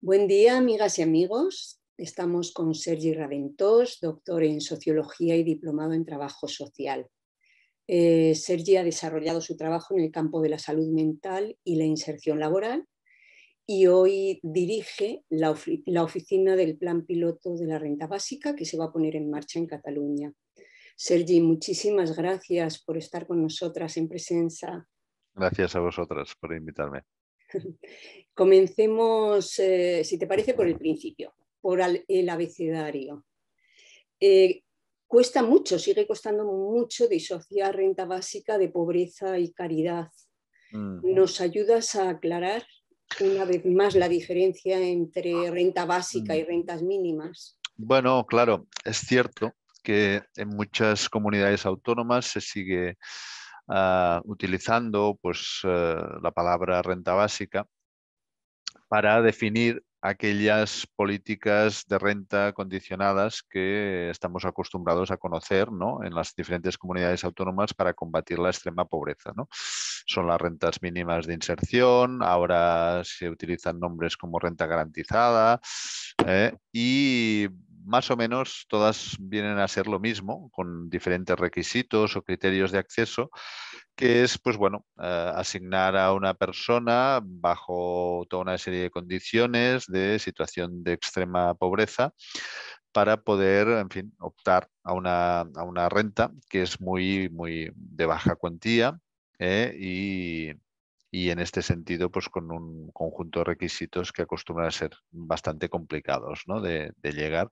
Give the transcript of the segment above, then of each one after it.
Buen día, amigas y amigos. Estamos con Sergi Raventós, doctor en sociología y diplomado en trabajo social. Eh, Sergi ha desarrollado su trabajo en el campo de la salud mental y la inserción laboral y hoy dirige la, la oficina del plan piloto de la renta básica que se va a poner en marcha en Cataluña. Sergi, muchísimas gracias por estar con nosotras en presencia. Gracias a vosotras por invitarme. Comencemos, eh, si te parece, por el principio, por el abecedario. Eh, cuesta mucho, sigue costando mucho disociar renta básica de pobreza y caridad. ¿Nos ayudas a aclarar una vez más la diferencia entre renta básica y mm. rentas mínimas? Bueno, claro, es cierto que en muchas comunidades autónomas se sigue Ah, utilizando pues, eh, la palabra renta básica para definir aquellas políticas de renta condicionadas que estamos acostumbrados a conocer en las diferentes comunidades autónomas para combatir la extrema pobreza. Son las rentas mínimas de inserción, ahora se utilizan nombres como renta garantizada eh, y más o menos todas vienen a ser lo mismo, con diferentes requisitos o criterios de acceso, que es, pues bueno, eh, asignar a una persona bajo toda una serie de condiciones de situación de extrema pobreza para poder, en fin, optar a una, renta que es muy, muy de baja cuantía eh, y y en este sentido, pues con un conjunto de requisitos que acostumbran a ser bastante complicados ¿no? de, llegar.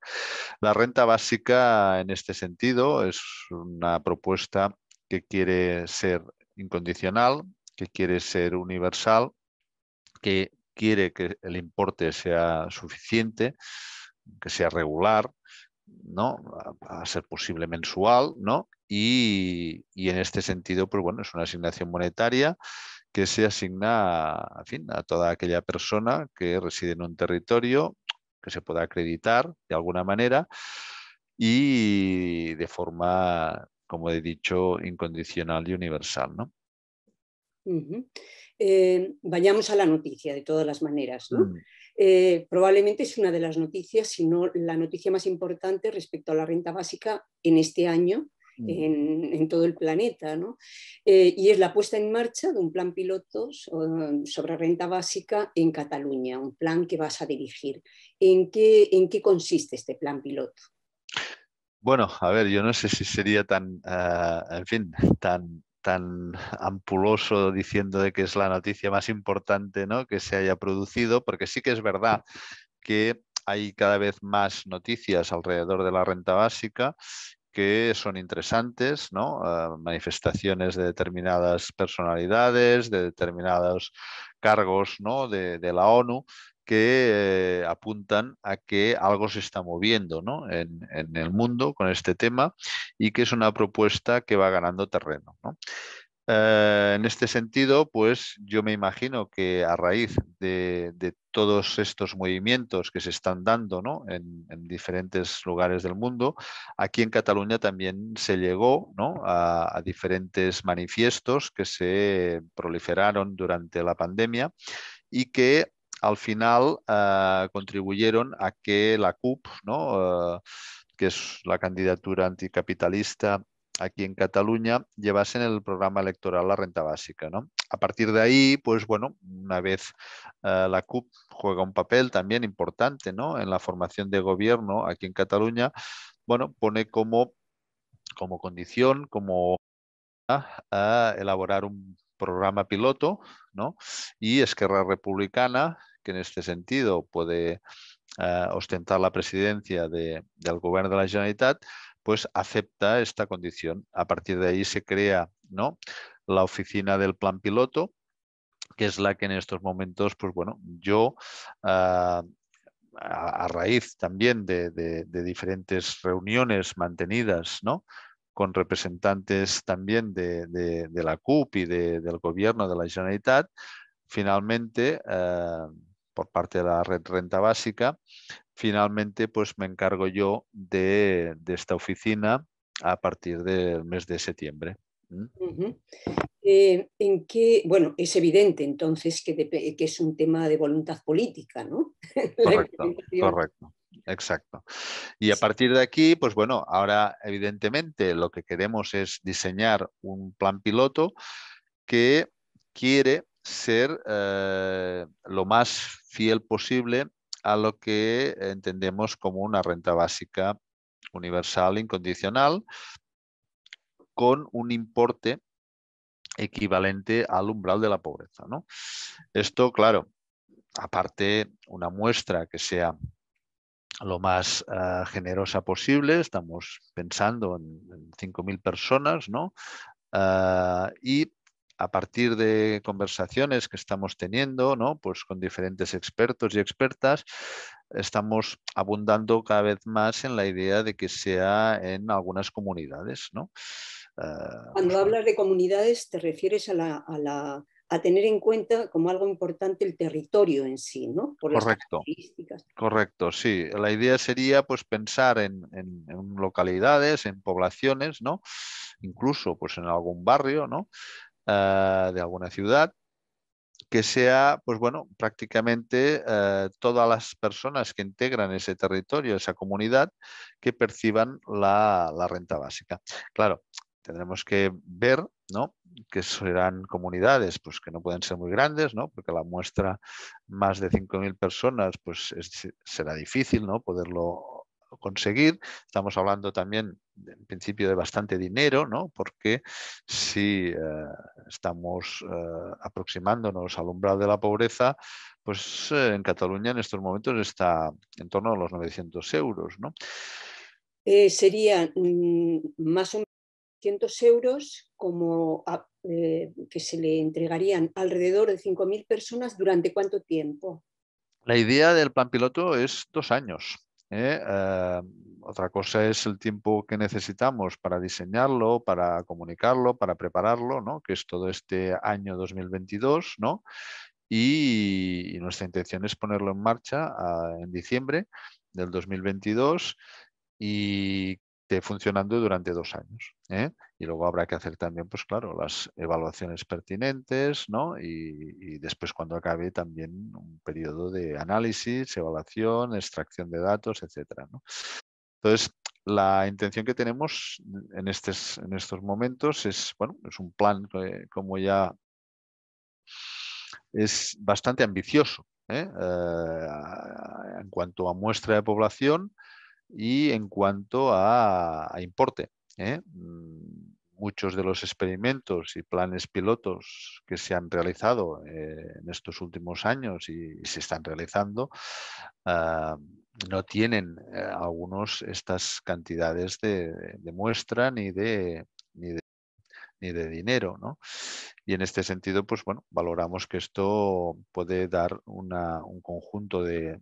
La renta básica, en este sentido, es una propuesta que quiere ser incondicional, que quiere ser universal, que quiere que el importe sea suficiente, que sea regular, ¿no? A, ser posible mensual, ¿no? Y, y en este sentido, pues bueno, es una asignación monetaria que se asigna fin, a toda aquella persona que reside en un territorio, que se pueda acreditar de alguna manera y de forma, como he dicho, incondicional y universal. Eh, vayamos a la noticia de todas las maneras. ¿no? Mm. Eh, probablemente es una de las noticias, si no la noticia más importante respecto a la renta básica en este año Mm. en, todo el planeta. ¿no? Eh, y es la puesta en marcha de un plan piloto sobre renta básica en Cataluña, un plan que vas a dirigir. ¿En qué, en qué consiste este plan piloto? Bueno, a ver, yo no sé si sería tan, ah, en fin, tan, tan ampuloso diciendo de que es la noticia más importante que se haya producido, porque sí que es verdad que hay cada vez más noticias alrededor de la renta básica que son interesantes, ¿no? Ah, manifestaciones de determinadas personalidades, de determinados cargos ¿no? de, la ONU, que eh, apuntan a que algo se está moviendo en, el mundo con este tema y que es una propuesta que va ganando terreno. ¿no? Eh, en este sentido, pues yo me imagino que a raíz de, todos estos movimientos que se están dando en, diferentes lugares del mundo, aquí en Cataluña también se llegó a, diferentes manifiestos que se proliferaron durante la pandemia y que al final eh, contribuyeron a que la CUP, eh, que es la candidatura anticapitalista aquí en Cataluña llevasen el programa electoral la renta básica. ¿no? A partir de ahí, pues bueno, una vez eh, la CUP juega un papel también importante ¿no? en la formación de gobierno aquí en Cataluña, bueno, pone como, como condición, como ah, a, elaborar un programa piloto, ¿no? Y Esquerra Republicana, que en este sentido puede eh, ostentar la presidencia del Gobierno de la Generalitat, pues acepta esta condición. A partir de ahí se crea ¿no? la oficina del plan piloto, que es la que en estos momentos, pues bueno, yo ah, a, raíz también de, diferentes reuniones mantenidas ¿no? con representantes también de, la CUP y del gobierno de la Generalitat, finalmente, eh, por parte de la red renta básica, finalmente pues me encargo yo de, esta oficina a partir del mes de septiembre. Eh, ¿En qué? Bueno, es evidente entonces que, que, es un tema de voluntad política, ¿no? Correcto, correcto, exacto. Y a partir de aquí, pues bueno, ahora evidentemente lo que queremos es diseñar un plan piloto que quiere ser eh, lo más fiel posible a lo que entendemos como una renta básica universal incondicional con un importe equivalente al umbral de la pobreza. ¿no? Esto, claro, aparte una muestra que sea lo más ah, generosa posible, estamos pensando en, 5.000 personas, ¿no? Ah, y a partir de conversaciones que estamos teniendo, ¿no? Pues con diferentes expertos y expertas, estamos abundando cada vez más en la idea de que sea en algunas comunidades, ¿no? Eh, Cuando pues, hablas de comunidades, te refieres a la, a tener en cuenta como algo importante el territorio en sí, ¿no? Por correcto, correcto, sí. La idea sería pues pensar en, en, localidades, en poblaciones, ¿no? Incluso pues en algún barrio, ¿no? Ah, de alguna ciudad, que sea, pues bueno, prácticamente ah, todas las personas que integran ese territorio, esa comunidad, que perciban la, renta básica. Claro, tendremos que ver, ¿no? que serán comunidades pues, que no pueden ser muy grandes, ¿no? porque la muestra más de 5.000 personas pues, será difícil ¿no? poderlo conseguir. Estamos hablando también, en principio, de bastante dinero, ¿no? porque si eh, estamos eh, aproximándonos al umbral de la pobreza, pues eh, en Cataluña en estos momentos está en torno a los 900 euros. ¿no? sería mm, más o menos 900 euros como que se le entregarían alrededor de 5.000 personas durante cuánto tiempo. La idea del plan piloto es dos años. ¿eh? Ah, otra cosa es el tiempo que necesitamos para diseñarlo, para comunicarlo, para prepararlo, que es todo este año 2022, ¿no? y, nuestra intención es ponerlo en marcha ah, en diciembre del 2022 y esté funcionando durante dos años. ¿eh? Y luego habrá que hacer también, pues claro, las evaluaciones pertinentes, ¿no? Y, después cuando acabe también un periodo de análisis, evaluación, extracción de datos, etcétera. Entonces, la intención que tenemos en, estos momentos es, bueno, es un plan como ya es bastante ambicioso. ¿eh? Eh, en cuanto a muestra de población, y en cuanto a, importe. ¿eh? Mm, muchos de los experimentos y planes pilotos que se han realizado eh, en estos últimos años y, se están realizando ah, no tienen eh, algunos estas cantidades de, muestra ni de, ni de, dinero. Y en este sentido, pues bueno, valoramos que esto puede dar un conjunto de,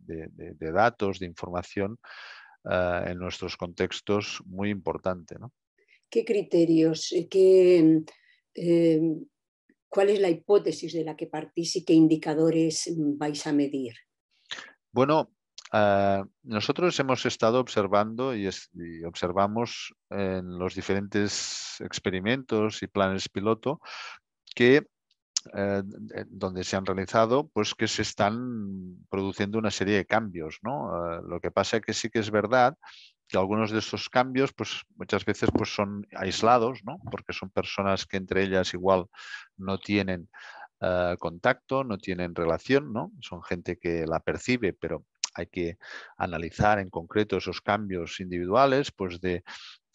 datos, de información Ah, en nuestros contextos muy importante. ¿no? ¿Qué criterios? Eh, ¿Qué, em, ¿Cuál es la hipótesis de la que partís y qué indicadores mm, vais a medir? Bueno, ah, nosotros hemos estado observando y, observamos en los diferentes experimentos y planes piloto que eh, eh, donde se han realizado, pues que se están produciendo una serie de cambios. ¿no? Eh, lo que pasa es que sí que es verdad que algunos de esos cambios, pues muchas veces pues, son aislados, ¿no? porque son personas que entre ellas igual no tienen contacto, no tienen relación, ¿no? son gente que la percibe, pero hay que analizar en concreto esos cambios individuales, pues de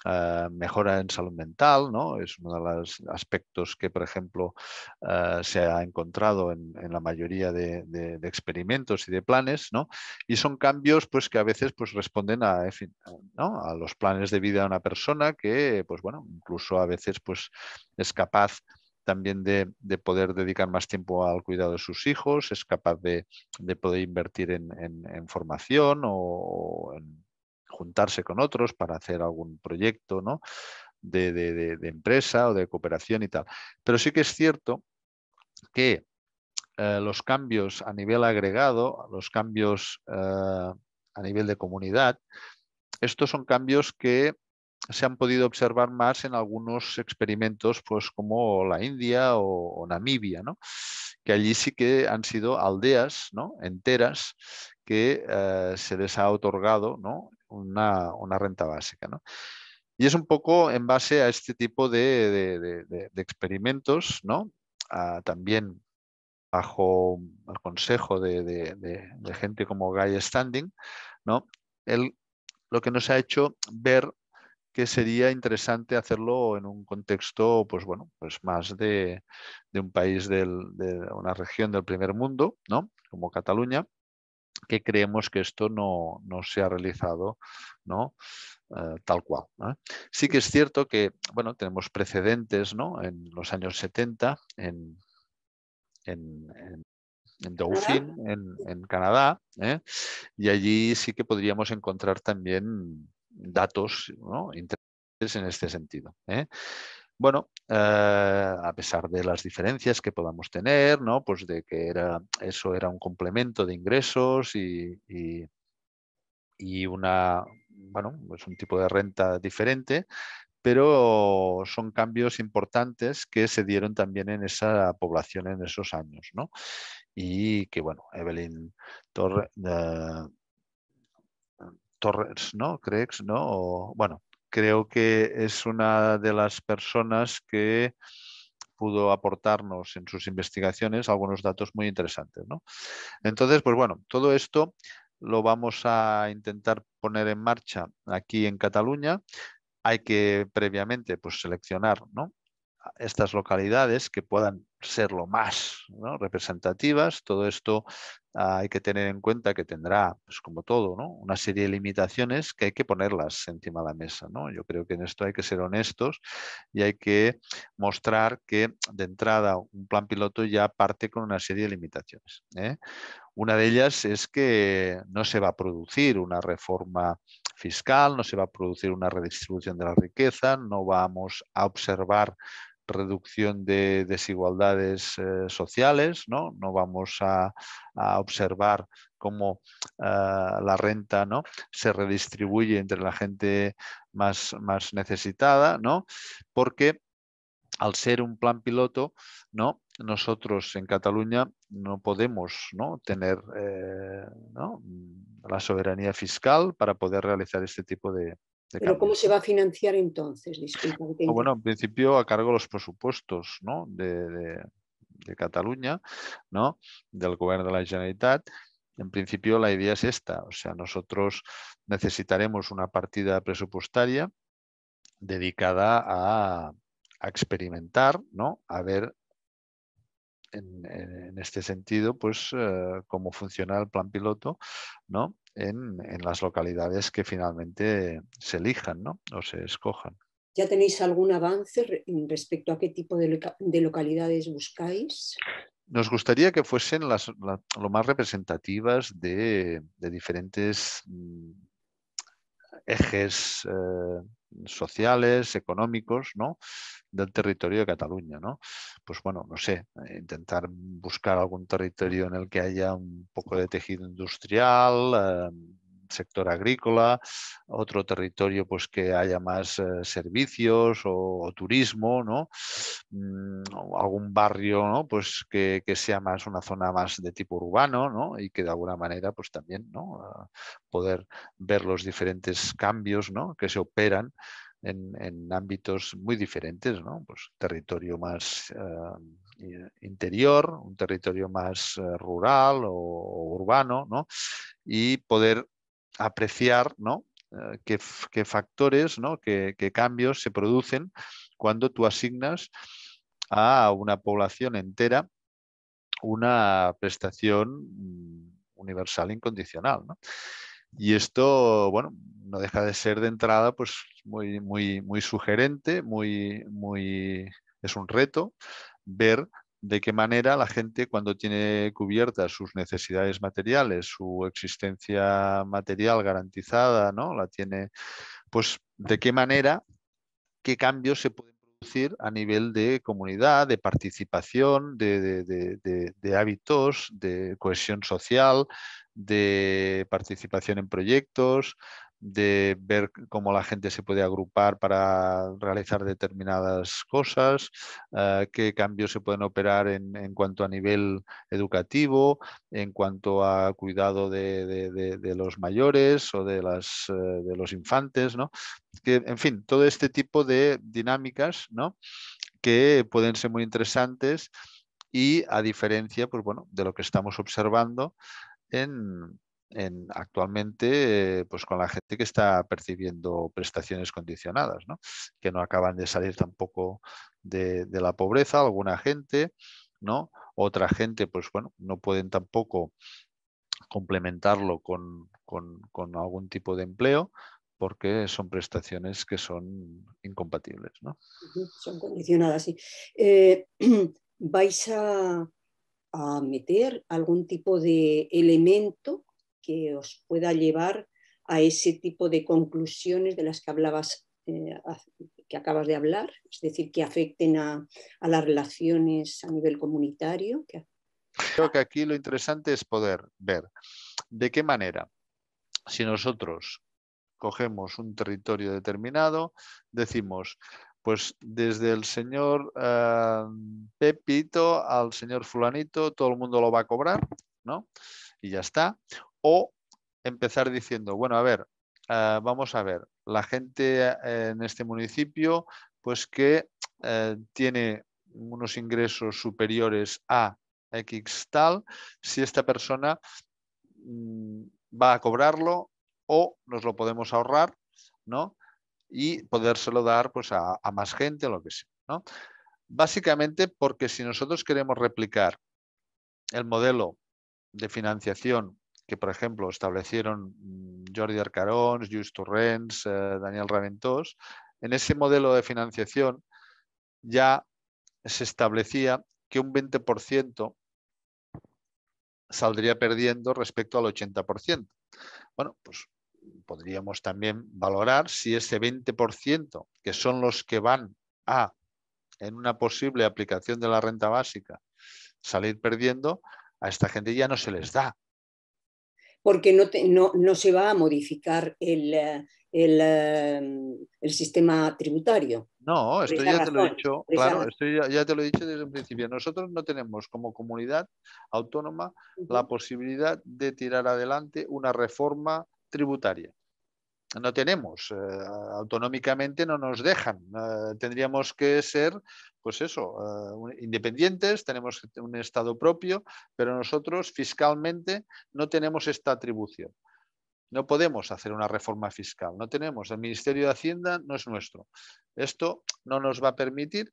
eh, mejora en salud mental, ¿no? Es uno de los aspectos que, por ejemplo, eh, se ha encontrado en, la mayoría de, experimentos y de planes, ¿no? Y son cambios, pues, que a veces, pues, responden a, los planes de vida de una persona que, pues, bueno, incluso a veces, pues, es capaz también de, poder dedicar más tiempo al cuidado de sus hijos, es capaz de, poder invertir en, en formación o en juntarse con otros para hacer algún proyecto de, empresa o de cooperación y tal. Pero sí que es cierto que eh, los cambios a nivel agregado, los cambios eh, a nivel de comunidad, estos son cambios que se han podido observar más en algunos experimentos, pues como la India o, Namibia, ¿no? que allí sí que han sido aldeas ¿no? enteras que eh, se les ha otorgado ¿no? una, una renta básica. Y es un poco en base a este tipo de, experimentos, ¿no? Ah, también bajo el consejo de, gente como Guy Standing, ¿no? Él lo que nos ha hecho ver que sería interesante hacerlo en un contexto, pues bueno, pues más de, un país de una región del primer mundo, ¿no? Como Cataluña, que creemos que esto no, se ha realizado ¿no? Eh, tal cual. ¿eh? Sí que es cierto que bueno, tenemos precedentes en los años 70 en, en, en en Dauphin, en, Canadá, ¿eh? y allí sí que podríamos encontrar también datos interesantes en este sentido bueno, eh, a pesar de las diferencias que podamos tener, ¿no? Pues de que era, eso era un complemento de ingresos y, una, bueno, pues un tipo de renta diferente, pero son cambios importantes que se dieron también en esa población en esos años, ¿no? Y que, bueno, Evelyn Torre, eh, Torres, ¿no? Crex, ¿no? bueno, creo que es una de las personas que pudo aportarnos en sus investigaciones algunos datos muy interesantes. ¿no? Entonces, pues bueno, todo esto lo vamos a intentar poner en marcha aquí en Cataluña. Hay que previamente pues, seleccionar ¿no? estas localidades que puedan ser lo más representativas. Todo esto ah, hay que tener en cuenta que tendrá, pues como todo, una serie de limitaciones que hay que ponerlas encima de la mesa. ¿no? Yo creo que en esto hay que ser honestos y hay que mostrar que de entrada un plan piloto ya parte con una serie de limitaciones. ¿eh? Una de ellas es que no se va a producir una reforma fiscal, no se va a producir una redistribución de la riqueza, no vamos a observar reducción de desigualdades eh, sociales, ¿no? No vamos a, observar cómo ah, la renta ¿no? se redistribuye entre la gente más, más necesitada, ¿no? Porque al ser un plan piloto, ¿no? nosotros en Cataluña no podemos ¿no? tener eh, la soberanía fiscal para poder realizar este tipo de, pero ¿cómo se va a financiar entonces? Ah, bueno, en principio a cargo de los presupuestos de, Cataluña, ¿no? del Gobierno de la Generalitat. En principio la idea es esta, o sea, nosotros necesitaremos una partida presupuestaria dedicada a, a experimentar, ¿no? a ver eh, en, este sentido, pues eh, cómo funciona el plan piloto, ¿no? En, las localidades que finalmente se elijan, ¿no? O se escojan. ¿Ya tenéis algún avance respecto a qué tipo de, localidades buscáis? Nos gustaría que fuesen las, lo más representativas de, diferentes mm, ejes eh, sociales, económicos, ¿no? Del territorio de Cataluña, ¿no? Pues bueno, no sé, intentar buscar algún territorio en el que haya un poco de tejido industrial, em, sector agrícola, otro territorio pues que haya más eh, servicios o, turismo, ¿no? Mm, algún barrio, Pues que, sea más una zona más de tipo urbano, ¿no? Y que de alguna manera pues también, ¿no? poder ver los diferentes cambios, Que se operan en, ámbitos muy diferentes, ¿no? Pues territorio más eh, interior, un territorio más eh, rural o, urbano, ¿no? Y poder apreciar ¿no? Eh, qué, factores, ¿no? qué, cambios se producen cuando tú asignas a una población entera una prestación mm, universal e incondicional. Y esto, bueno, no deja de ser de entrada pues muy, muy, muy sugerente, muy, muy, es un reto ver de qué manera la gente cuando tiene cubiertas sus necesidades materiales, su existencia material garantizada, ¿no? La tiene, pues de qué manera, qué cambios se pueden producir a nivel de comunidad, de participación, de, de hábitos, de cohesión social, de participación en proyectos, de ver cómo la gente se puede agrupar para realizar determinadas cosas, ah, qué cambios se pueden operar en, cuanto a nivel educativo, en cuanto a cuidado de, los mayores o de, las, eh, de los infantes, ¿no? Que, en fin, todo este tipo de dinámicas ¿no? que pueden ser muy interesantes y a diferencia pues, bueno, de lo que estamos observando en, actualmente eh, pues con la gente que está percibiendo prestaciones condicionadas, que no acaban de salir tampoco de, la pobreza, alguna gente, ¿no? otra gente pues bueno, no pueden tampoco complementarlo con, algún tipo de empleo porque son prestaciones que son incompatibles. Son condicionadas, sí. Eh, ¿Vais a meter algún tipo de elemento que os pueda llevar a ese tipo de conclusiones de las que hablabas, eh, que acabas de hablar, es decir, que afecten a, las relaciones a nivel comunitario. Creo que aquí lo interesante es poder ver de qué manera, si nosotros cogemos un territorio determinado, decimos, pues desde el señor eh, Pepito al señor fulanito, todo el mundo lo va a cobrar, ¿no? Y ya está. O empezar diciendo, bueno, a ver, eh, vamos a ver, la gente eh, en este municipio, pues que eh, tiene unos ingresos superiores a X tal, si esta persona mm, va a cobrarlo o nos lo podemos ahorrar, ¿no? Y podérselo dar pues, a, más gente o lo que sea, ¿no? Básicamente porque si nosotros queremos replicar el modelo de financiación que, por ejemplo, establecieron mm, Jordi Arcarón, Justo Torrens, eh, Daniel Raventós, en ese modelo de financiación ya se establecía que un 20% saldría perdiendo respecto al 80%. Bueno, pues podríamos también valorar si ese 20%, que son los que van a, en una posible aplicación de la renta básica, salir perdiendo, a esta gente ya no se les da porque no, no, no se va a modificar el, eh, el, em, el sistema tributario. No, esto ya te lo he dicho, claro, esto ya, te lo he dicho desde el principio. Nosotros no tenemos como comunidad autónoma la posibilidad de tirar adelante una reforma tributaria no tenemos. Eh, autonómicamente no nos dejan. Eh, tendríamos que ser, pues eso, eh, independientes, tenemos un Estado propio, pero nosotros fiscalmente no tenemos esta atribución. No podemos hacer una reforma fiscal, no tenemos. El Ministerio de Hacienda no es nuestro. Esto no nos va a permitir,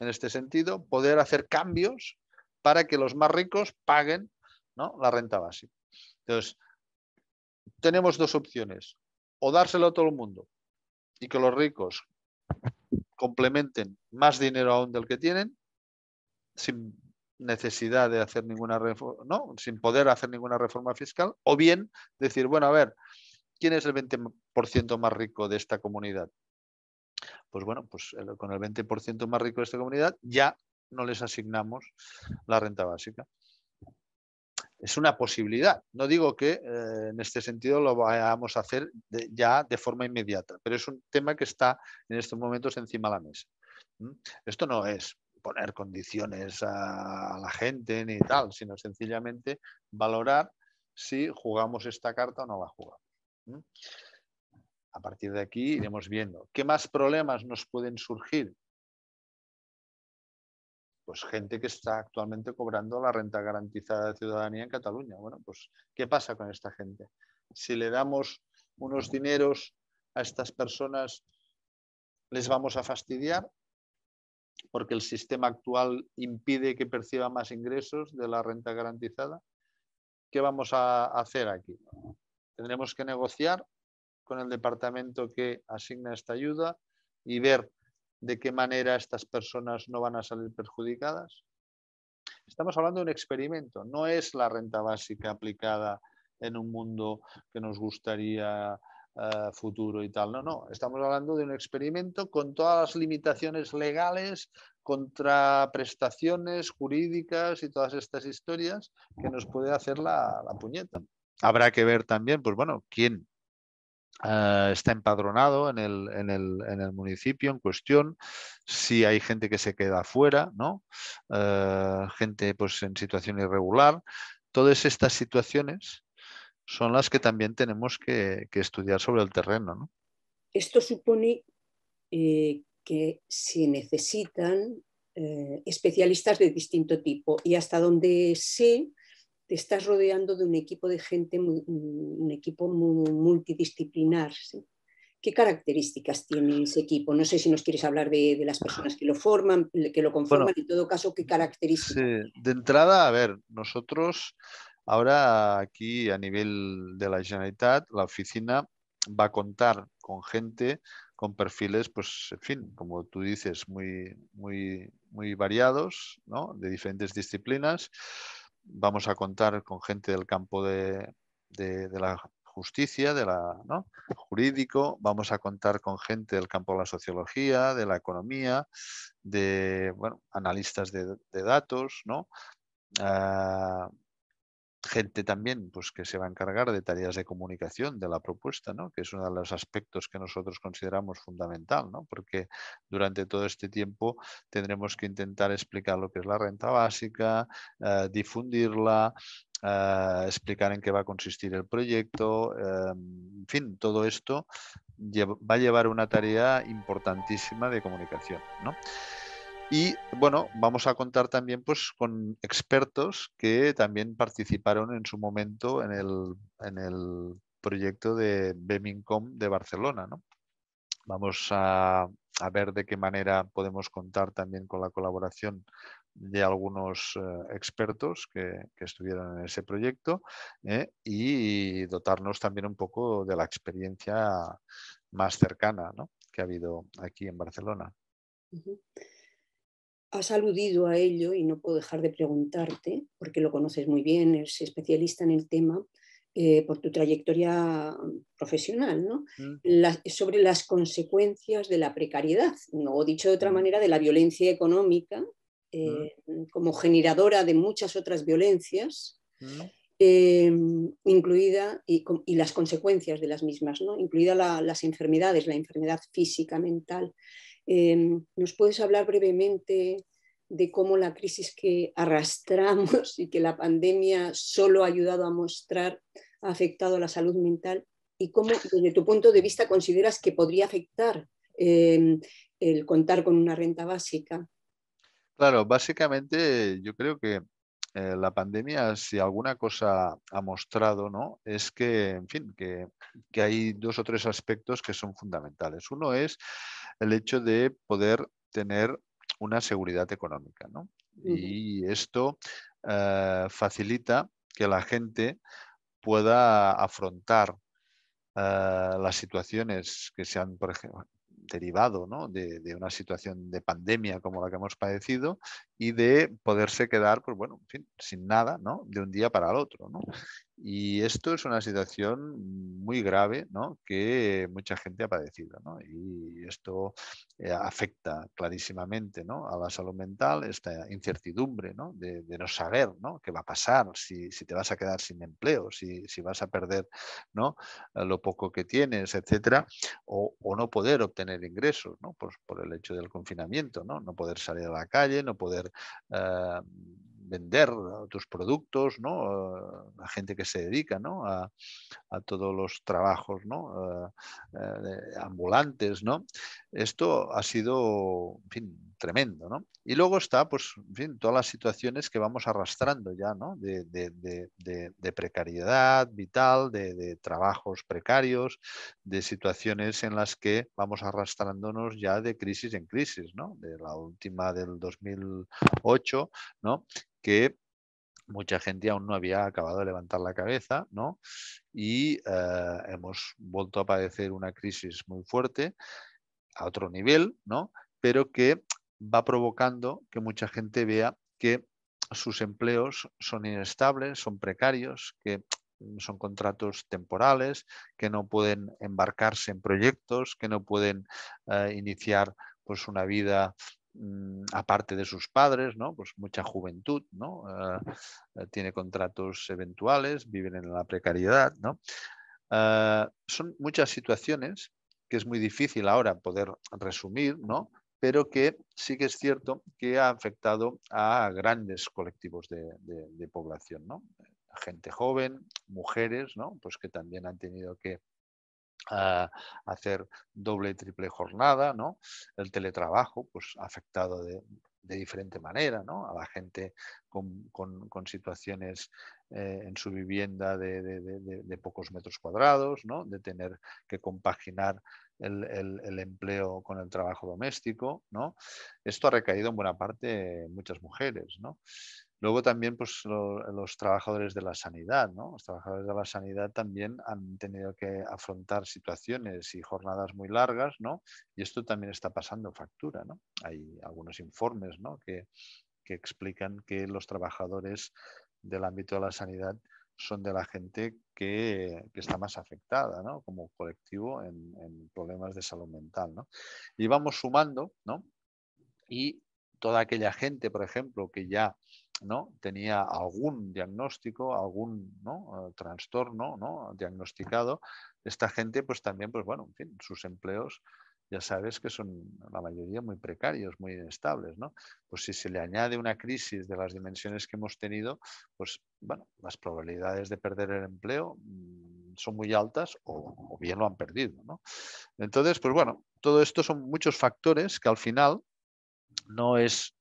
en este sentido, poder hacer cambios para que los más ricos paguen ¿no? la renta básica. Entonces, tenemos dos opciones o dárselo a todo el mundo y que los ricos complementen más dinero aún del que tienen sin necesidad de hacer ninguna reforma, sin poder hacer ninguna reforma fiscal, o bien decir, bueno, a ver, ¿quién es el 20% más rico de esta comunidad? Pues bueno, pues con el 20% más rico de esta comunidad ya no les asignamos la renta básica es una posibilidad. No digo que eh, en este sentido lo vayamos a hacer ya de forma inmediata, pero es un tema que está en estos momentos encima de la mesa. Esto no es poner condiciones a, la gente ni tal, sino sencillamente valorar si jugamos esta carta o no la jugamos. A partir de aquí iremos viendo qué más problemas nos pueden surgir pues gente que está actualmente cobrando la renta garantizada de ciudadanía en Cataluña. Bueno, pues, ¿qué pasa con esta gente? Si le damos unos dineros a estas personas, ¿les vamos a fastidiar? Porque el sistema actual impide que perciba más ingresos de la renta garantizada. ¿Qué vamos a hacer aquí? Tendremos que negociar con el departamento que asigna esta ayuda y ver de qué manera estas personas no van a salir perjudicadas? Estamos hablando de un experimento, no es la renta básica aplicada en un mundo que nos gustaría eh, futuro y tal. No, no, estamos hablando de un experimento con todas las limitaciones legales, contra prestaciones jurídicas y todas estas historias que nos puede hacer la, la puñeta. Habrá que ver también, pues bueno, quién eh, está empadronado en el, municipio en cuestión, si hay gente que se queda fuera, ¿no? Eh, gente pues, en situación irregular. Todas estas situaciones son las que también tenemos que, estudiar sobre el terreno. Esto supone eh, que se necesitan especialistas de distinto tipo y hasta donde sé, estás rodeando de un equipo de gente, un equipo multidisciplinar. ¿Qué características tiene ese equipo? No sé si nos quieres hablar de, las personas que lo forman, que lo conforman, en todo caso, ¿qué características? De entrada, a ver, nosotros ahora aquí a nivel de la Generalitat, la oficina va a contar con gente con perfiles, pues, en fin, como tú dices, muy, muy, muy variados, ¿no? De diferentes disciplinas vamos a contar con gente del campo de, de, la justicia, de la jurídico, vamos a contar con gente del campo de la sociología, de la economía, de analistas de, datos, ¿no? Ah, gente también pues, que se va a encargar de tareas de comunicación de la propuesta, ¿no? que es uno de los aspectos que nosotros consideramos fundamental, ¿no? porque durante todo este tiempo tendremos que intentar explicar lo que es la renta básica, eh, difundirla, eh, explicar en qué va a consistir el proyecto, eh, en fin, todo esto va a llevar una tarea importantísima de comunicación. Y bueno, vamos a contar también pues, con expertos que también participaron en su momento en el, proyecto de Bemincom de Barcelona. Vamos a, ver de qué manera podemos contar también con la colaboración de algunos eh, expertos que, estuvieron en ese proyecto ¿eh? y dotarnos también un poco de la experiencia más cercana que ha habido aquí en Barcelona has aludido a ello y no puedo dejar de preguntarte, porque lo conoces muy bien, eres especialista en el tema, eh, por tu trayectoria profesional, mm. sobre las consecuencias de la precariedad, o dicho de otra mm. manera, de la violencia económica, eh, mm. como generadora de muchas otras violencias, em, incluida, y, las consecuencias de las mismas, ¿no? incluida las enfermedades, la enfermedad física, mental. Em, ¿Nos puedes hablar brevemente de cómo la crisis que arrastramos y que la pandemia solo ha ayudado a mostrar ha afectado a la salud mental y cómo desde tu punto de vista consideras que podría afectar em, el contar con una renta básica? Claro, básicamente yo creo que eh, la pandemia, si alguna cosa ha mostrado, ¿no? Es que, en fin, que, hay dos o tres aspectos que son fundamentales. Uno es el hecho de poder tener una seguridad económica, ¿no? Y esto eh, facilita que la gente pueda afrontar eh, las situaciones que se han, por ejemplo, derivado de, una situación de pandemia como la que hemos padecido y de poderse quedar, pues bueno, sin nada, ¿no? De un día para el otro, y esto es una situación muy grave ¿no? que mucha gente ha padecido. ¿no? Y esto eh, afecta clarísimamente a la salud mental, esta incertidumbre de, de, no saber qué va a pasar, si, te vas a quedar sin empleo, si, vas a perder lo poco que tienes, etcétera, o, no poder obtener ingresos por, por, el hecho del confinamiento, no poder salir a la calle, no poder. Eh, vender tus productos, ¿no? Eh, la gente que se dedica, ¿no? A, todos los trabajos, ¿no? Eh, eh, ambulantes, ¿no? Esto ha sido, tremendo, ¿no? Y luego está, pues, todas las situaciones que vamos arrastrando ya, ¿no? De, precariedad vital, de, trabajos precarios, de situaciones en las que vamos arrastrándonos ya de crisis en crisis, ¿no? De la última del 2008, ¿no? Que mucha gente aún no había acabado de levantar la cabeza, ¿no? Y eh, hemos vuelto a padecer una crisis muy fuerte a otro nivel, ¿no? Pero que va provocando que mucha gente vea que sus empleos son inestables, son precarios, que son contratos temporales, que no pueden embarcarse en proyectos, que no pueden eh, iniciar pues, una vida mm, aparte de sus padres, ¿no? Pues mucha juventud, ¿no? Eh, tiene contratos eventuales, viven en la precariedad, ¿no? Eh, son muchas situaciones que es muy difícil ahora poder resumir, ¿no? pero que sí que es cierto que ha afectado a grandes colectivos de, población, ¿no? gente joven, mujeres, pues que también han tenido que ah, hacer doble, y triple jornada, ¿no? El teletrabajo, pues afectado de, de diferente manera, ¿no? A la gente con, con, situaciones eh, en su vivienda de, de, pocos metros cuadrados, ¿no? De tener que compaginar el, el, el, empleo con el trabajo doméstico, ¿no? Esto ha recaído en buena parte en muchas mujeres, ¿no? Luego también pues, los trabajadores de la sanidad, ¿no? Los trabajadores de la sanidad también han tenido que afrontar situaciones y jornadas muy largas, ¿no? Y esto también está pasando factura, ¿no? Hay algunos informes, Que, explican que los trabajadores del ámbito de la sanidad son de la gente que, está más afectada ¿no? como colectivo en, problemas de salud mental. Y vamos sumando, ¿no? Y toda aquella gente, por ejemplo, que ya tenía algún diagnóstico, algún eh, trastorno ¿no? diagnosticado, esta gente pues también, pues bueno, en fin, sus empleos ya sabes que son la mayoría muy precarios, muy inestables, ¿no? Pues si se le añade una crisis de las dimensiones que hemos tenido, pues bueno, las probabilidades de perder el empleo mm, son muy altas o, bien lo han perdido, ¿no? Entonces, pues bueno, todo esto son muchos factores que al final no es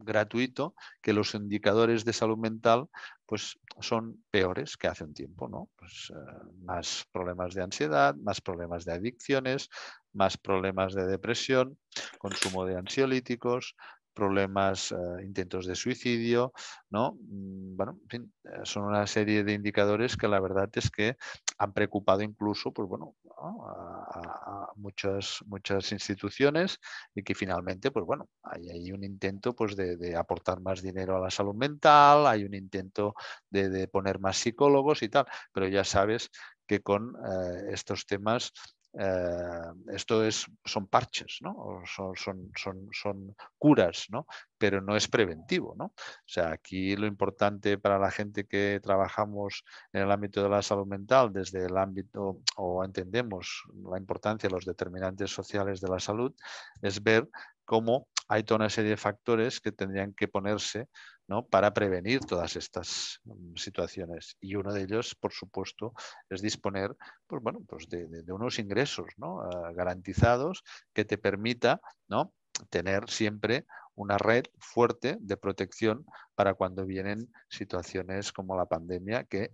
gratuito que los indicadores de salud mental pues, son peores que hace un tiempo, ¿no? Pues, eh, más problemas de ansiedad, más problemas de adicciones, más problemas de depresión, consumo de ansiolíticos, problemas, eh, intentos de suicidio, ¿no? Mm, bueno, eh, son una serie de indicadores que la verdad es que han preocupado incluso, pues bueno, a, muchas, muchas instituciones y que finalmente, pues bueno, hay, un intento pues de, aportar más dinero a la salud mental, hay un intento de, poner más psicólogos y tal, pero ya sabes que con eh, estos temas eh, esto es, son parches, ¿no? son, son, son, curas, ¿no? pero no es preventivo. ¿no? O sea, aquí lo importante para la gente que trabajamos en el ámbito de la salud mental, desde el ámbito o entendemos la importancia de los determinantes sociales de la salud, es ver cómo hay toda una serie de factores que tendrían que ponerse ¿no? para prevenir todas estas mm, situaciones. Y uno de ellos, por supuesto, es disponer pues, bueno, pues de, unos ingresos ah, garantizados que te permita ¿no? tener siempre una red fuerte de protección para cuando vienen situaciones como la pandemia, que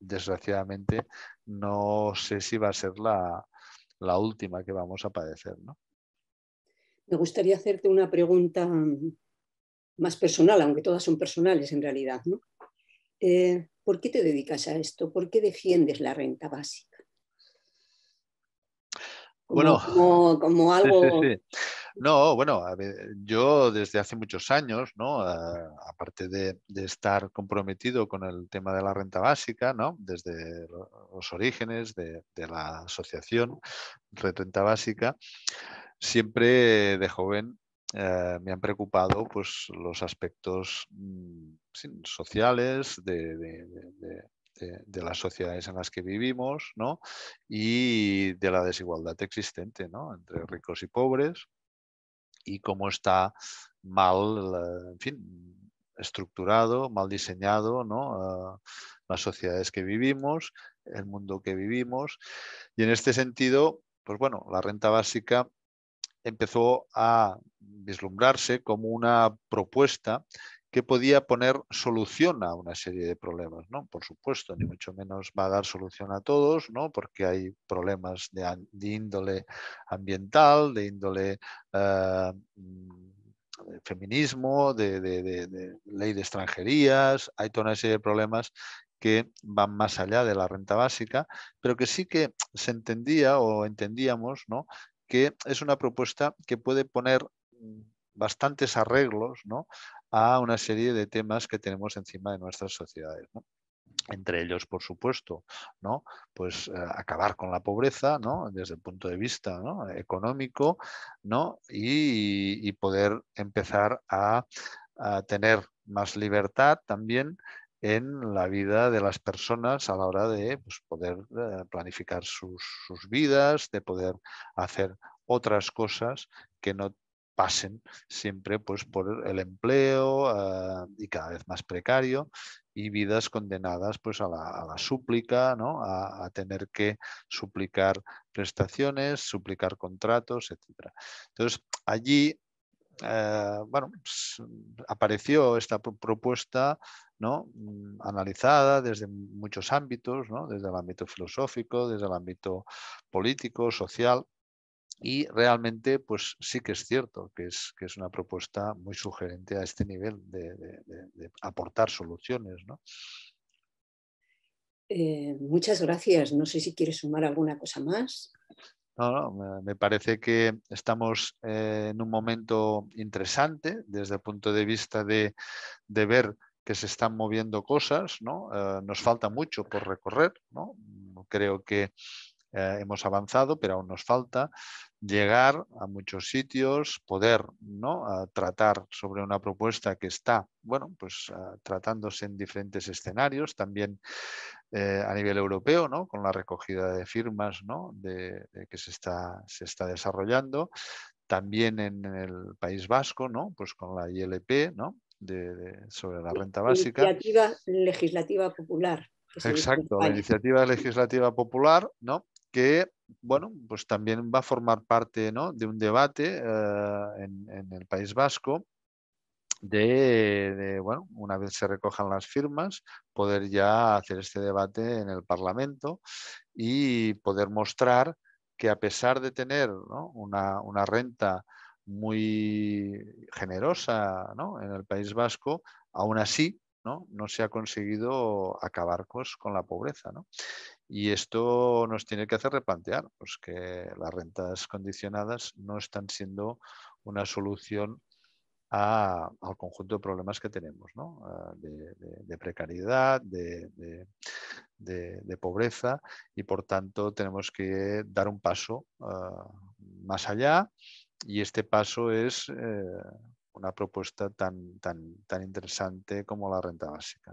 desgraciadamente no sé si va a ser la, la última que vamos a padecer. ¿no? me gustaría hacerte una pregunta mm, más personal, aunque todas son personales en realidad. Eh, ¿Por qué te dedicas a esto? ¿Por qué defiendes la renta básica? bueno, como, algo... No, bueno, yo desde hace muchos años, aparte de, estar comprometido con el tema de la renta básica, Desde los orígenes de, de la asociación Renta Básica, siempre de joven eh, me han preocupado pues, los aspectos mm, sociales de, las sociedades en las que vivimos ¿no? y de la desigualdad existente ¿no? entre ricos y pobres y cómo está mal, eh, estructurado, mal diseñado, ¿no? Eh, las sociedades que vivimos, el mundo que vivimos. Y en este sentido, pues bueno, la renta básica empezó a vislumbrarse como una propuesta que podía poner solución a una serie de problemas, ¿no? Por supuesto, ni mucho menos va a dar solución a todos, ¿no? Porque hay problemas de, índole ambiental, de índole eh, feminismo, de, de, ley de extranjerías, hay toda una serie de problemas que van más allá de la renta básica, pero que sí que se entendía o entendíamos ¿no? que es una propuesta que puede poner mm, bastantes arreglos ¿no? a una serie de temas que tenemos encima de nuestras sociedades. entre ellos, por supuesto, ¿no? Pues eh, acabar con la pobreza, ¿no? Desde el punto de vista económico, ¿no? Y, poder empezar a, tener más libertad también en la vida de las personas a la hora de pues, poder eh, planificar sus, vidas, de poder hacer otras cosas que no pasen siempre pues, por el empleo ah, y cada vez más precario y vidas condenadas pues, a, la, súplica, ¿no? a, a, tener que suplicar prestaciones, suplicar contratos, etc. Entonces, allí eh, bueno, pues, apareció esta propuesta ¿no? Mm, analizada desde muchos ámbitos, ¿no? desde el ámbito filosófico, desde el ámbito político, social, y realmente pues sí que es cierto que es, que es una propuesta muy sugerente a este nivel de, aportar soluciones. Eh, muchas gracias. No sé si quieres sumar alguna cosa más me parece que estamos eh, en un momento interesante desde el punto de vista de, ver que se están moviendo cosas, ¿no? Eh, nos falta mucho por recorrer, ¿no? Creo que eh, hemos avanzado, pero aún nos falta llegar a muchos sitios, poder ¿no? tratar sobre una propuesta que está, bueno, pues tratándose en diferentes escenarios, también eh, a nivel europeo, ¿no? con la recogida de firmas ¿no? de, que se está, se está desarrollando. También en el País Vasco, ¿no? pues con la ILP sobre la renta básica. Iniciativa legislativa popular. Exacto, la iniciativa legislativa popular, ¿no? que bueno, pues también va a formar parte ¿no? de un debate eh, en, en, el País Vasco de, bueno, una vez se recojan las firmas, poder ya hacer este debate en el Parlamento y poder mostrar que a pesar de tener una, renta muy generosa en el País Vasco, aún así ¿no? no se ha conseguido acabar pues, con la pobreza. Y esto nos tiene que hacer replantear pues, que las rentas condicionadas no están siendo una solución al conjunto de problemas que tenemos, ah, de, precariedad, de, pobreza, y por tanto tenemos que dar un paso ah, más allá, y este paso es eh, una propuesta tan, tan, tan interesante como la renta básica.